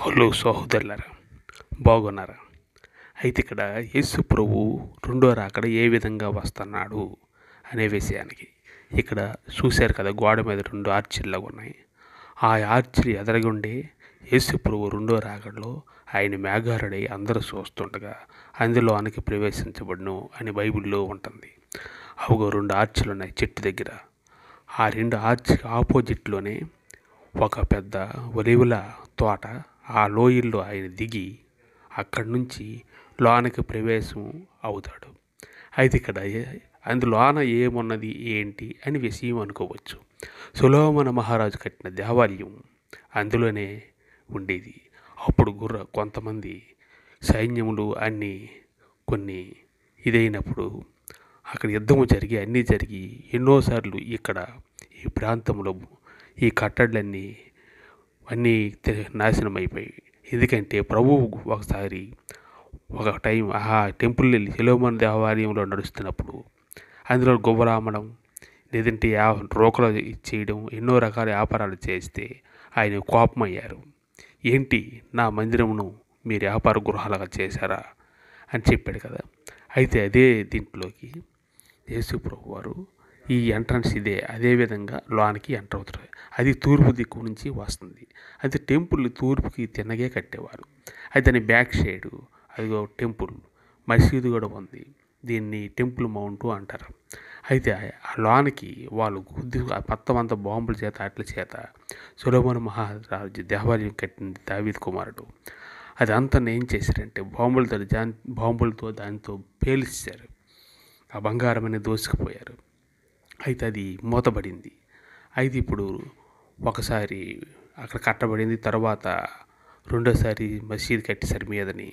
hello సహోదరులరా బాగున్నారా అయితే ఇక్కడ యేసు ప్రభు రెండో రాకడ ఏ విధంగా వస్తున్నాడు అనే విషయానికి ఇక్కడ చూశారు కదా గోడ మీద రెండు ఆర్చిల్లాగా ఉన్నాయి ఆ ఆర్చిలు ఎదరగుండే యేసు ప్రభు రెండో రాకడలో ఆయన మేఘారుడై అందరూ చూస్తుండగా అందులో ఆయనకి ప్రవేశించబడును అని బైబిల్లో ఉంటుంది అవి రెండు ఆర్చిలు ఉన్నాయి చెట్టు దగ్గర ఆ రెండు ఆర్చ్ ఆపోజిట్లోనే ఒక పెద్ద ఒలివుల తోట ఆ లోయల్లో ఆయన దిగి అక్కడి నుంచి లోనకి ప్రవేశం అవుతాడు అయితే ఇక్కడ అందులోన ఏమున్నది ఏంటి అని విషయం అనుకోవచ్చు సులోమన మహారాజు కట్టిన దేవాలయం అందులోనే ఉండేది అప్పుడు గుర్ర కొంతమంది సైన్యములు అన్నీ కొన్ని ఇదైనప్పుడు అక్కడ యుద్ధము జరిగి అన్నీ జరిగి ఎన్నోసార్లు ఇక్కడ ఈ ప్రాంతంలో ఈ కట్టడలన్నీ అన్నీ నాశనం అయిపోయి ఎందుకంటే ప్రభువు ఒకసారి ఒక టైం ఆ టెంపుల్ వెళ్ళి హిలోమన్ దేవాలయంలో నడుస్తున్నప్పుడు అందులో గువ్వరామడం లేదంటే యా రోకలు చేయడం ఎన్నో రకాల వ్యాపారాలు చేస్తే ఆయన కోపమయ్యారు ఏంటి నా మందిరమును మీరు వ్యాపార గృహాలుగా చేశారా అని చెప్పాడు కదా అయితే అదే దీంట్లోకి యేసు ప్రభు వారు ఈ ఎంట్రన్స్ ఇదే అదేవిధంగా లోనికి ఎంటర్ అవుతుంది అది తూర్పు దిక్కు నుంచి వస్తుంది అది టెంపుల్ తూర్పుకి తిన్నగే కట్టేవారు అది దాని బ్యాక్ సైడ్ అదిగో టెంపుల్ మసీదు కూడా ఉంది దీన్ని టెంపుల్ మౌంటు అంటారు అయితే ఆ లోనికి వాళ్ళు గుద్ది మొత్తం అంత బాంబుల చేత అట్ల చేత సులభన్ మహారాజు దేవాలయం కట్టింది దావీద్ కుమారుడు అది అంతా ఏం చేశారంటే బాంబులతో దాని బాంబులతో దానితో పేల్చారు ఆ బంగారమని దోసుకుపోయారు అయితే అది మూతబడింది అయితే ఇప్పుడు ఒకసారి అక్కడ కట్టబడింది తర్వాత రెండోసారి మసీద్ కట్టేశారు మీదని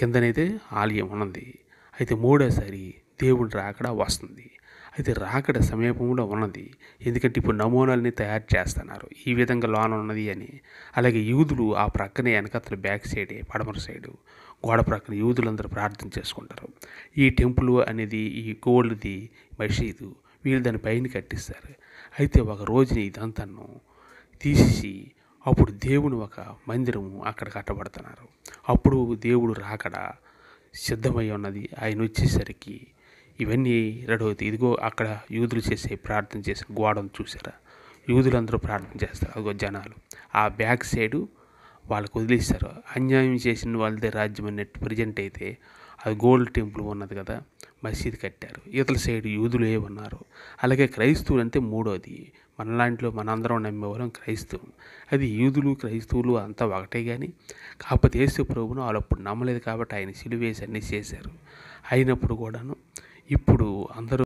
కిందనైతే ఆలయం ఉన్నది అయితే మూడోసారి దేవుడి రాకడ వస్తుంది అయితే రాకడ సమీపంలో ఉన్నది ఎందుకంటే ఇప్పుడు నమూనాలని తయారు చేస్తున్నారు ఈ విధంగా లోన్ ఉన్నది అని అలాగే యూదులు ఆ ప్రక్కనే వెనకతల బ్యాక్ సైడ్ పడమర సైడు గోడ ప్రక్కన యూదులందరూ ప్రార్థన చేసుకుంటారు ఈ టెంపుల్ అనేది ఈ గోల్డ్ది మసీదు వీళ్ళు దాని పైన కట్టిస్తారు అయితే ఒక రోజుని దంతను తీసి అప్పుడు దేవుని ఒక మందిరము అక్కడ కట్టబడుతున్నారు అప్పుడు దేవుడు రాకడ సిద్ధమై ఉన్నది ఆయన వచ్చేసరికి ఇవన్నీ రెడవుతాయి ఇదిగో అక్కడ యూదులు చేసే ప్రార్థన చేసిన గోడను చూసారా యూదులందరూ ప్రార్థన చేస్తారు అదిగో జనాలు ఆ బ్యాక్ సైడు వాళ్ళకు వదిలేస్తారు అన్యాయం చేసిన వాళ్ళదే రాజ్యం అన్నట్టు ప్రజెంట్ అయితే అది గోల్డ్ టెంపుల్ ఉన్నది కదా మసీదు కట్టారు ఈతల సైడ్ ఏ ఉన్నారు అలాగే క్రైస్తవులు అంటే మూడోది మనలాంట్లో మనందరం నమ్మేవాళ్ళం క్రైస్తవం అది యూదులు క్రైస్తవులు అంతా ఒకటే కానీ కాకపోతే ఏసు ప్రభును వాళ్ళు అప్పుడు నమ్మలేదు కాబట్టి ఆయన సిలువేసి అన్నీ చేశారు అయినప్పుడు కూడాను ఇప్పుడు అందరూ